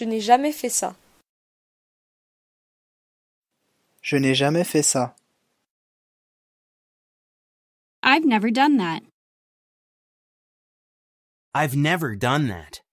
Je n'ai jamais fait ça. Je n'ai jamais fait ça. I've never done that. I've never done that.